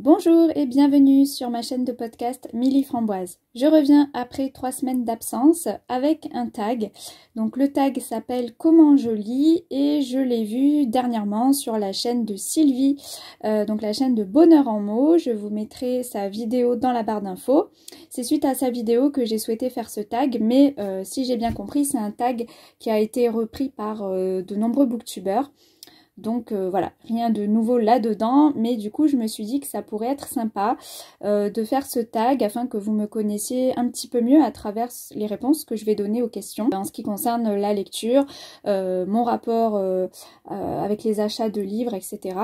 Bonjour et bienvenue sur ma chaîne de podcast Milly Framboise. Je reviens après trois semaines d'absence avec un tag. Donc le tag s'appelle Comment je lis et je l'ai vu dernièrement sur la chaîne de Sylvie, euh, donc la chaîne de Bonheur en mots. Je vous mettrai sa vidéo dans la barre d'infos. C'est suite à sa vidéo que j'ai souhaité faire ce tag, mais euh, si j'ai bien compris, c'est un tag qui a été repris par euh, de nombreux booktubeurs. Donc euh, voilà, rien de nouveau là-dedans, mais du coup je me suis dit que ça pourrait être sympa euh, de faire ce tag afin que vous me connaissiez un petit peu mieux à travers les réponses que je vais donner aux questions. En ce qui concerne la lecture, euh, mon rapport avec les achats de livres, etc.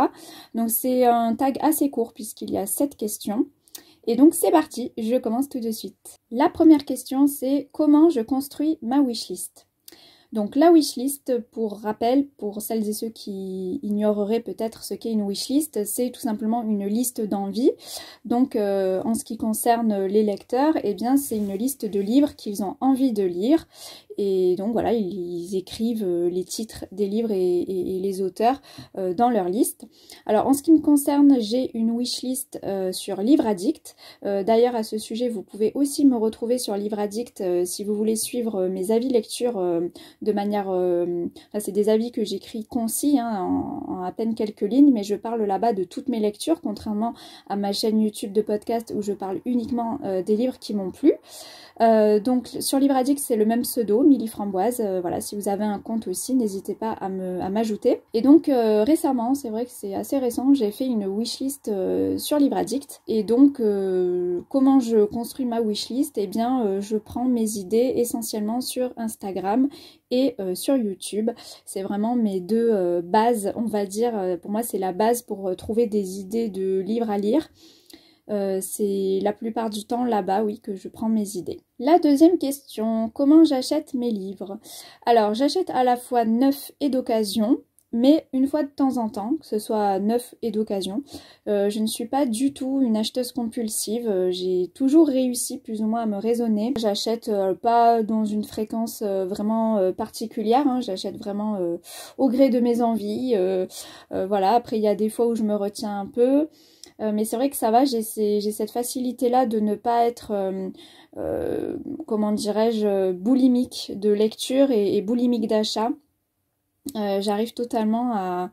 Donc c'est un tag assez court puisqu'il y a sept questions. Et donc c'est parti, je commence tout de suite. La première question c'est comment je construis ma wishlist donc la wishlist, pour rappel, pour celles et ceux qui ignoreraient peut-être ce qu'est une wishlist, c'est tout simplement une liste d'envie. Donc euh, en ce qui concerne les lecteurs, eh bien c'est une liste de livres qu'ils ont envie de lire et donc voilà, ils, écrivent euh, les titres des livres et, les auteurs euh, dans leur liste. Alors en ce qui me concerne, j'ai une wishlist euh, sur Livre Addict. D'ailleurs à ce sujet, vous pouvez aussi me retrouver sur Livre Addict si vous voulez suivre mes avis lecture de manière... c'est des avis que j'écris concis hein, en, à peine quelques lignes, mais je parle là-bas de toutes mes lectures, contrairement à ma chaîne YouTube de podcast où je parle uniquement des livres qui m'ont plu. donc sur Livre Addict, c'est le même pseudo Milly Framboise. Euh, voilà, si vous avez un compte aussi, n'hésitez pas à m'ajouter. et donc euh, récemment, c'est vrai que c'est assez récent, j'ai fait une wishlist euh, sur Libradict. Et donc, comment je construis ma wishlist Eh bien, je prends mes idées essentiellement sur Instagram et sur YouTube. C'est vraiment mes deux bases, on va dire. Pour moi, c'est la base pour trouver des idées de livres à lire. Euh, c'est la plupart du temps là-bas, oui, que je prends mes idées. La deuxième question, comment j'achète mes livres Alors, j'achète à la fois neuf et d'occasion, mais une fois de temps en temps, que ce soit neuf et d'occasion. Euh, je ne suis pas du tout une acheteuse compulsive, euh, j'ai toujours réussi plus ou moins à me raisonner. J'achète pas dans une fréquence vraiment particulière, hein. j'achète vraiment au gré de mes envies. voilà, après il y a des fois où je me retiens un peu. Euh, mais c'est vrai que ça va, j'ai cette facilité-là de ne pas être, euh, euh, comment dirais-je, boulimique de lecture et, et boulimique d'achat. J'arrive totalement à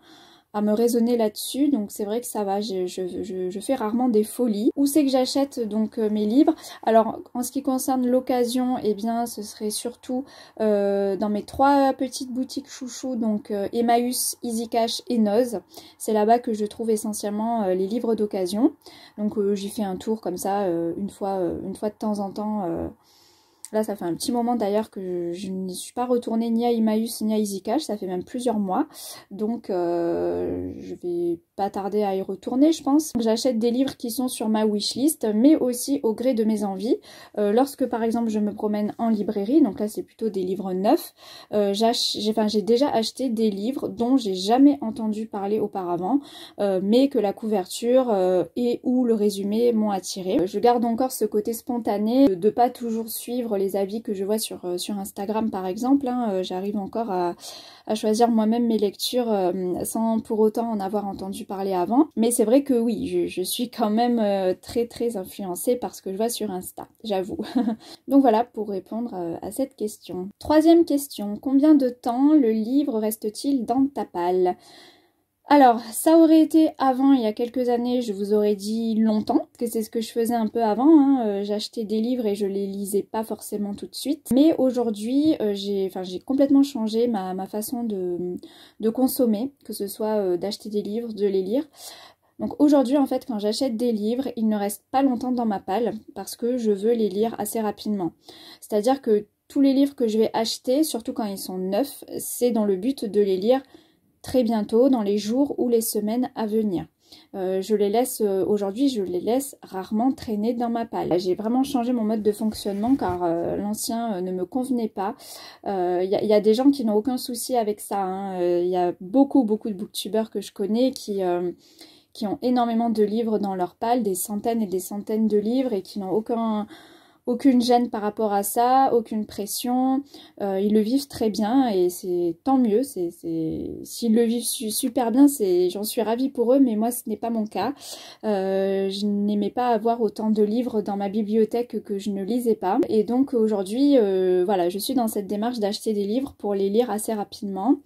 à me raisonner là-dessus. Donc c'est vrai que ça va, je, je, je, fais rarement des folies. Où c'est que j'achète donc euh, mes livres Alors en ce qui concerne l'occasion, eh bien ce serait surtout euh, dans mes trois petites boutiques chouchou, donc euh, Emmaüs, Easy Cash et Noz. C'est là-bas que je trouve essentiellement les livres d'occasion. Donc j'y fais un tour comme ça une fois, une fois de temps en temps Là, ça fait un petit moment d'ailleurs que je ne suis pas retournée ni à Imaïus ni à Izikash, ça fait même plusieurs mois. Donc, euh, je vais pas tarder à y retourner, je pense. J'achète des livres qui sont sur ma wishlist, mais aussi au gré de mes envies. Euh, lorsque, par exemple, je me promène en librairie, donc là, c'est plutôt des livres neufs, euh, j'ai déjà acheté des livres dont j'ai jamais entendu parler auparavant, mais que la couverture et ou le résumé m'ont attiré. Je garde encore ce côté spontané de, ne pas toujours suivre les avis que je vois sur, euh, sur Instagram par exemple, hein, euh, j'arrive encore à, choisir moi-même mes lectures euh, sans pour autant en avoir entendu parler avant. Mais c'est vrai que oui, je, je, suis quand même très très influencée par ce que je vois sur Insta, j'avoue. Donc voilà pour répondre à cette question. Troisième question, combien de temps le livre reste-t-il dans ta palle alors, ça aurait été avant, il y a quelques années, je vous aurais dit longtemps, que c'est ce que je faisais un peu avant. Hein, euh, j'achetais des livres et je les lisais pas forcément tout de suite. Mais aujourd'hui, euh, j'ai complètement changé ma, façon de, de, consommer, que ce soit euh, d'acheter des livres, de les lire. Donc aujourd'hui, en fait, quand j'achète des livres, ils ne restent pas longtemps dans ma palle parce que je veux les lire assez rapidement. C'est-à-dire que tous les livres que je vais acheter, surtout quand ils sont neufs, c'est dans le but de les lire très bientôt, dans les jours ou les semaines à venir. Euh, je les laisse euh, aujourd'hui, je les laisse rarement traîner dans ma palle. J'ai vraiment changé mon mode de fonctionnement car euh, l'ancien ne me convenait pas. Il y, a des gens qui n'ont aucun souci avec ça. Il hein. y a beaucoup, beaucoup de booktubeurs que je connais qui qui ont énormément de livres dans leur palle, des centaines et des centaines de livres et qui n'ont aucun aucune gêne par rapport à ça, aucune pression. Euh, ils le vivent très bien et c'est tant mieux. C'est, S'ils le vivent super bien, c'est, j'en suis ravie pour eux, mais moi ce n'est pas mon cas. Euh, je n'aimais pas avoir autant de livres dans ma bibliothèque que je ne lisais pas. Et donc aujourd'hui, euh, voilà, je suis dans cette démarche d'acheter des livres pour les lire assez rapidement.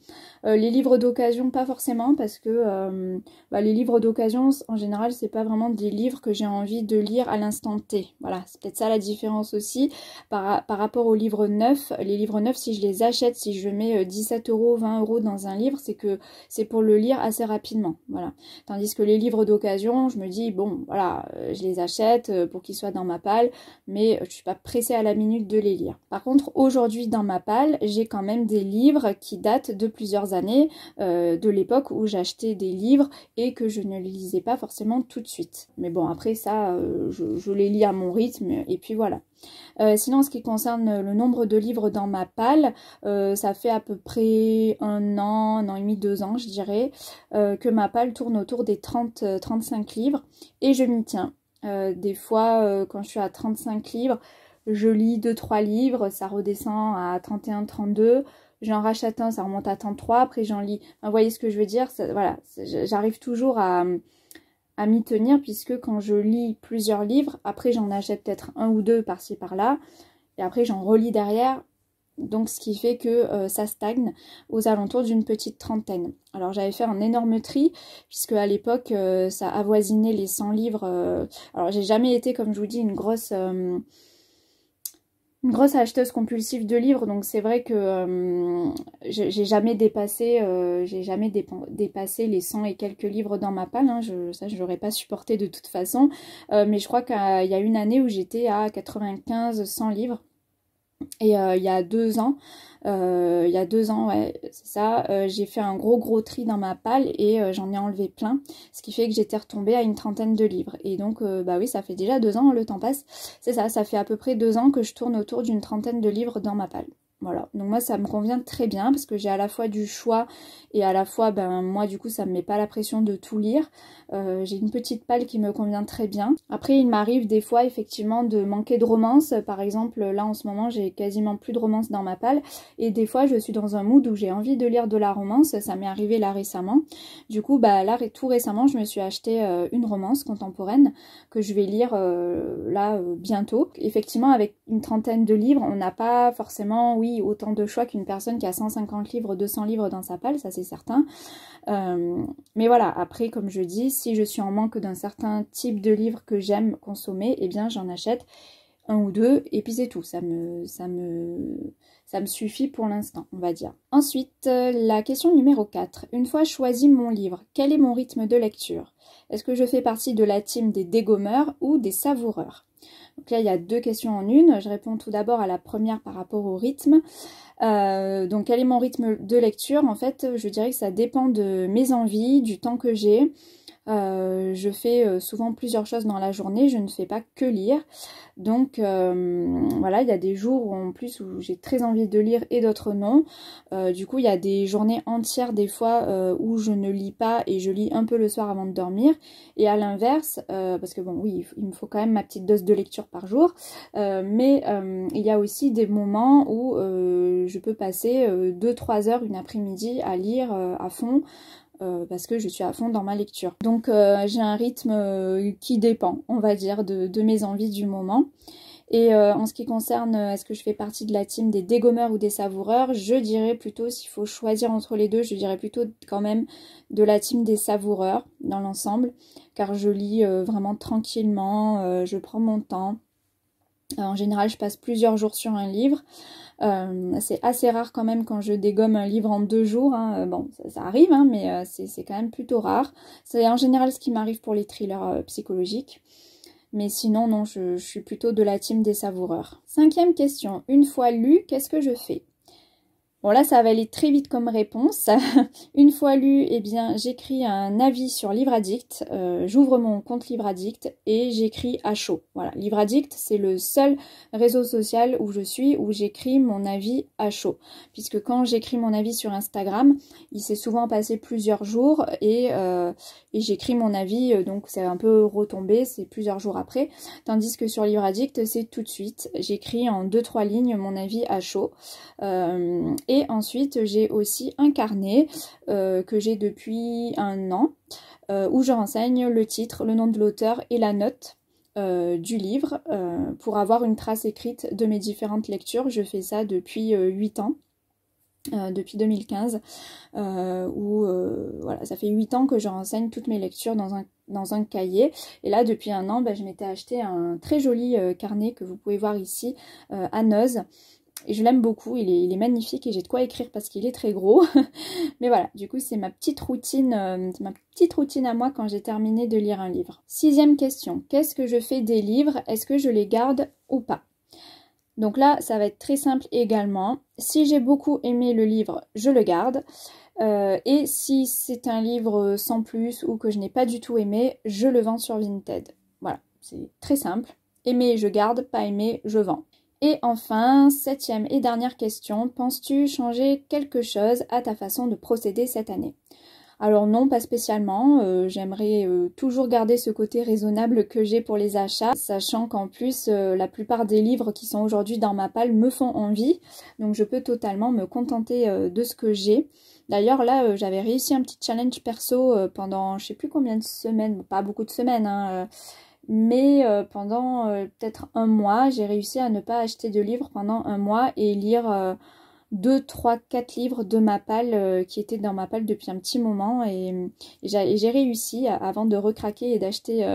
Euh, les livres d'occasion, pas forcément, parce que euh, bah, les livres d'occasion, en général, c'est pas vraiment des livres que j'ai envie de lire à l'instant T. Voilà, c'est peut-être ça la différence aussi par, rapport aux livres neufs. Les livres neufs, si je les achète, si je mets 17 euh, euros, 20 euros dans un livre, c'est que c'est pour le lire assez rapidement. Voilà. Tandis que les livres d'occasion, je me dis, bon, voilà, je les achète pour qu'ils soient dans ma palle, mais je suis pas pressée à la minute de les lire. Par contre, aujourd'hui, dans ma palle, j'ai quand même des livres qui datent de plusieurs années euh, de l'époque où j'achetais des livres et que je ne les lisais pas forcément tout de suite. Mais bon, après ça, euh, je, les lis à mon rythme et puis voilà. Euh, sinon, en ce qui concerne le nombre de livres dans ma palle, ça fait à peu près un an, un an et demi, deux ans, je dirais, que ma palle tourne autour des 30-35 livres et je m'y tiens. des fois, quand je suis à 35 livres, je lis 2-3 livres, ça redescend à 31-32 j'en rachète un, ça remonte à temps trois. après j'en lis. vous voyez ce que je veux dire Voilà, j'arrive toujours à, à m'y tenir puisque quand je lis plusieurs livres, après j'en achète peut-être un ou deux par-ci par-là, et après j'en relis derrière. Donc ce qui fait que euh, ça stagne aux alentours d'une petite trentaine. Alors j'avais fait un énorme tri puisque à l'époque euh, ça avoisinait les 100 livres. Euh, alors j'ai jamais été comme je vous dis une grosse grosse acheteuse compulsive de livres, donc c'est vrai que euh, j'ai jamais dépassé, euh, j'ai jamais dépassé les 100 et quelques livres dans ma palle. Hein, je, ça, je n'aurais pas supporté de toute façon. Euh, mais je crois qu'il y a une année où j'étais à 95-100 livres. Et euh, il y a deux ans, euh, il y a deux ans, c'est ça, euh, j'ai fait un gros gros tri dans ma palle et j'en ai enlevé plein, ce qui fait que j'étais retombée à une trentaine de livres. Et donc, bah oui, ça fait déjà deux ans, le temps passe. C'est ça, ça fait à peu près deux ans que je tourne autour d'une trentaine de livres dans ma palle. Voilà, donc moi ça me convient très bien parce que j'ai à la fois du choix et à la fois, ben moi du coup ça me met pas la pression de tout lire. Euh, j'ai une petite palle qui me convient très bien. Après il m'arrive des fois effectivement de manquer de romance. Par exemple là en ce moment j'ai quasiment plus de romance dans ma palle et des fois je suis dans un mood où j'ai envie de lire de la romance. Ça m'est arrivé là récemment. Du coup bah là tout récemment je me suis acheté euh, une romance contemporaine que je vais lire euh, là bientôt. Effectivement avec une trentaine de livres on n'a pas forcément autant de choix qu'une personne qui a 150 livres, 200 livres dans sa palle, ça c'est certain. Euh, mais voilà, après, comme je dis, si je suis en manque d'un certain type de livre que j'aime consommer, eh bien j'en achète un ou deux, et puis c'est tout, ça me, ça me, ça me suffit pour l'instant, on va dire. Ensuite, la question numéro 4. Une fois choisi mon livre, quel est mon rythme de lecture Est-ce que je fais partie de la team des dégommeurs ou des savoureurs donc là, il y a deux questions en une. Je réponds tout d'abord à la première par rapport au rythme. Euh, donc quel est mon rythme de lecture En fait, je dirais que ça dépend de mes envies, du temps que j'ai. Euh, je fais euh, souvent plusieurs choses dans la journée, je ne fais pas que lire. Donc euh, voilà, il y a des jours en plus où j'ai très envie de lire et d'autres non. du coup, il y a des journées entières des fois où je ne lis pas et je lis un peu le soir avant de dormir. Et à l'inverse, parce que bon, oui, il me faut quand même ma petite dose de lecture par jour, mais il y a aussi des moments où je peux passer 2-3 heures une après-midi à lire à fond. Euh, parce que je suis à fond dans ma lecture. Donc euh, j'ai un rythme euh, qui dépend, on va dire, de, de mes envies du moment. Et en ce qui concerne est-ce que je fais partie de la team des dégommeurs ou des savoureurs, je dirais plutôt, s'il faut choisir entre les deux, je dirais plutôt quand même de la team des savoureurs dans l'ensemble, car je lis vraiment tranquillement, je prends mon temps. Euh, en général, je passe plusieurs jours sur un livre. Euh, c'est assez rare quand même quand je dégomme un livre en deux jours. Hein. Euh, bon, ça, arrive, hein, mais c'est quand même plutôt rare. C'est en général ce qui m'arrive pour les thrillers psychologiques. Mais sinon, non, je, je suis plutôt de la team des savoureurs. Cinquième question. Une fois lu, qu'est-ce que je fais Bon là, ça va aller très vite comme réponse. Une fois lu, eh bien, j'écris un avis sur Livre euh, J'ouvre mon compte Livre et j'écris à chaud. Voilà, Livre c'est le seul réseau social où je suis où j'écris mon avis à chaud. Puisque quand j'écris mon avis sur Instagram, il s'est souvent passé plusieurs jours et, euh, j'écris mon avis, euh, donc c'est un peu retombé, c'est plusieurs jours après. Tandis que sur Livre c'est tout de suite. J'écris en deux, trois lignes mon avis à chaud. Et ensuite, j'ai aussi un carnet euh, que j'ai depuis un an euh, où je renseigne le titre, le nom de l'auteur et la note. Euh, du livre pour avoir une trace écrite de mes différentes lectures. Je fais ça depuis 8 ans. depuis 2015, où voilà, ça fait 8 ans que je renseigne toutes mes lectures dans un, dans un cahier. Et là, depuis un an, ben, je m'étais acheté un très joli carnet que vous pouvez voir ici à Noz, et je l'aime beaucoup, il est, magnifique et j'ai de quoi écrire parce qu'il est très gros. Mais voilà, du coup c'est ma petite routine, euh, ma petite routine à moi quand j'ai terminé de lire un livre. Sixième question, qu'est-ce que je fais des livres Est-ce que je les garde ou pas donc là, ça va être très simple également. Si j'ai beaucoup aimé le livre, je le garde. Euh, et si c'est un livre sans plus ou que je n'ai pas du tout aimé, je le vends sur Vinted. Voilà, c'est très simple. Aimer, je garde, pas aimer, je vends. Et enfin, septième et dernière question, penses-tu changer quelque chose à ta façon de procéder cette année alors non, pas spécialement. Euh, j'aimerais euh, toujours garder ce côté raisonnable que j'ai pour les achats, sachant qu'en plus euh, la plupart des livres qui sont aujourd'hui dans ma palle me font envie, donc je peux totalement me contenter de ce que j'ai. D'ailleurs là, j'avais réussi un petit challenge perso pendant je sais plus combien de semaines, pas beaucoup de semaines, hein, mais euh, pendant euh, peut-être un mois, j'ai réussi à ne pas acheter de livres pendant un mois et lire 2, 3, 4 livres de ma palle euh, qui étaient dans ma palle depuis un petit moment. Et, j'ai réussi, avant de recraquer et d'acheter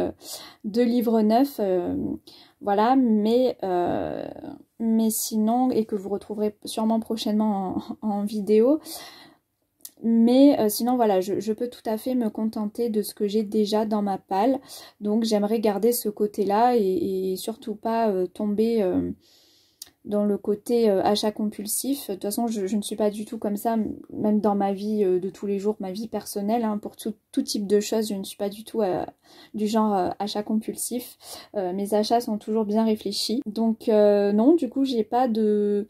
deux livres neufs, voilà, mais, sinon, et que vous retrouverez sûrement prochainement en vidéo, mais euh, sinon, voilà, je, peux tout à fait me contenter de ce que j'ai déjà dans ma palle. Donc j'aimerais garder ce côté-là et, surtout pas euh, tomber euh, dans le côté achat compulsif. De toute façon, je, ne suis pas du tout comme ça, même dans ma vie de tous les jours, ma vie personnelle. Hein. pour tout, tout, type de choses, je ne suis pas du tout du genre achat compulsif. mes achats sont toujours bien réfléchis. Donc non, du coup, j'ai pas de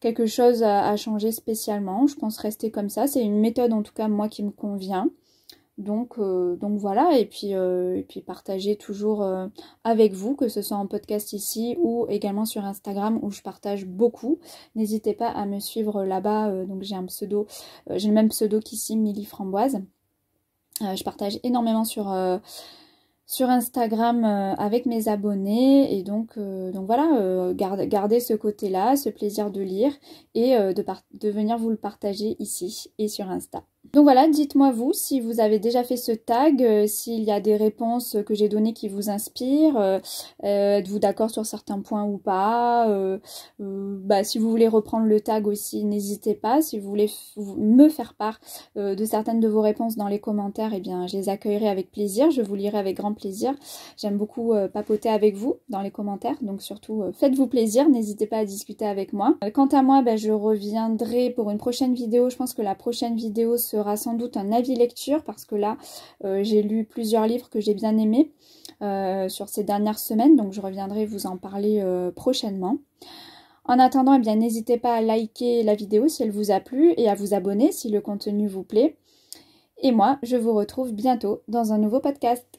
quelque chose à, changer spécialement. Je pense rester comme ça. C'est une méthode en tout cas moi qui me convient. Donc, euh, donc voilà, et puis, euh, et puis partager toujours euh, avec vous, que ce soit en podcast ici ou également sur Instagram où je partage beaucoup. N'hésitez pas à me suivre là-bas. donc j'ai un pseudo, j'ai le même pseudo qu'ici, Milly Framboise. je partage énormément sur sur Instagram euh, avec mes abonnés. Et donc, euh, donc voilà, euh, gardez ce côté-là, ce plaisir de lire et de, de venir vous le partager ici et sur Insta. Donc voilà, dites-moi vous si vous avez déjà fait ce tag, euh, s'il y a des réponses que j'ai données qui vous inspirent, euh, euh, êtes-vous d'accord sur certains points ou pas bah, Si vous voulez reprendre le tag aussi, n'hésitez pas. Si vous voulez me faire part de certaines de vos réponses dans les commentaires, eh bien, je les accueillerai avec plaisir, je vous lirai avec grand plaisir. J'aime beaucoup papoter avec vous dans les commentaires, donc surtout faites-vous plaisir, n'hésitez pas à discuter avec moi. quant à moi, bah, je reviendrai pour une prochaine vidéo, je pense que la prochaine vidéo sans doute un avis lecture parce que là, euh, j'ai lu plusieurs livres que j'ai bien aimés euh, sur ces dernières semaines, donc je reviendrai vous en parler euh, prochainement. En attendant, eh bien n'hésitez pas à liker la vidéo si elle vous a plu et à vous abonner si le contenu vous plaît. Et moi, je vous retrouve bientôt dans un nouveau podcast.